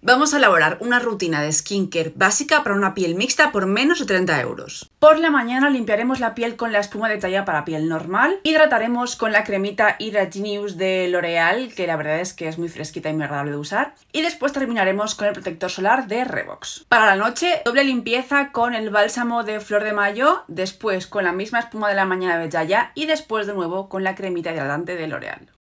Vamos a elaborar una rutina de skincare básica para una piel mixta por menos de 30 euros. Por la mañana limpiaremos la piel con la espuma de talla para piel normal, hidrataremos con la cremita Hydra de L'Oreal, que la verdad es que es muy fresquita y muy agradable de usar, y después terminaremos con el protector solar de Revox. Para la noche, doble limpieza con el bálsamo de flor de mayo, después con la misma espuma de la mañana de Jaya y después de nuevo con la cremita hidratante de L'Oreal.